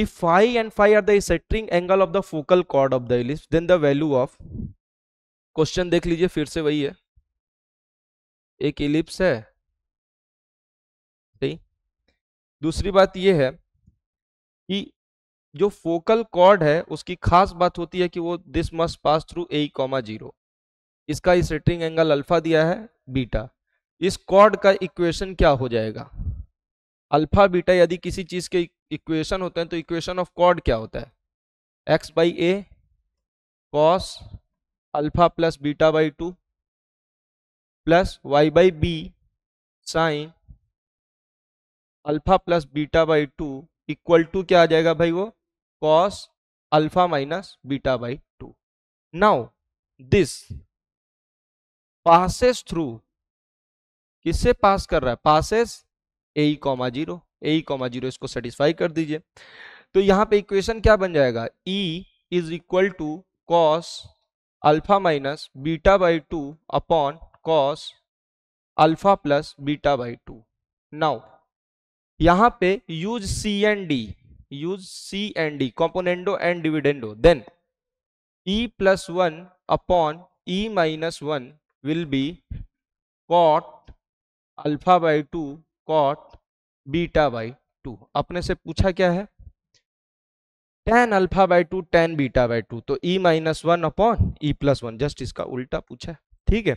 if phi and phi are the centering angle of the focal chord of the ellipse then the value of question देख लीजिए फिर से वही है एक इलिप्स है सही दूसरी बात यह है कि जो फोकल कॉर्ड है उसकी खास बात होती है कि वो this must pass through a comma zero इसका सेटिंग एंगल अल्फा दिया है बीटा इस कॉर्ड का इक्वेशन क्या हो जाएगा अल्फा बीटा यदि किसी चीज के इक्वेशन होते हैं तो इक्वेशन ऑफ कॉड क्या होता है x by a cos alpha plus beta by two plus y by b sine alpha plus beta by two equal to क्या आ जाएगा भाई वो cos alpha minus beta by two now this passes through किससे पास कर रहा है passes a comma zero a comma zero इसको सेटिस्फाई कर दीजिए तो यहाँ पे इक्वेशन क्या बन जाएगा e is equal to cos alpha minus beta by two upon cos alpha plus beta by two now यहाँ पे use C N D use C N D componendo and dividendo then e plus one upon e minus one will be cot alpha by two cot beta by two अपने से पूछा क्या है tan alpha by two tan beta by two तो e minus one upon e plus one just इसका उल्टा पूछा ठीक है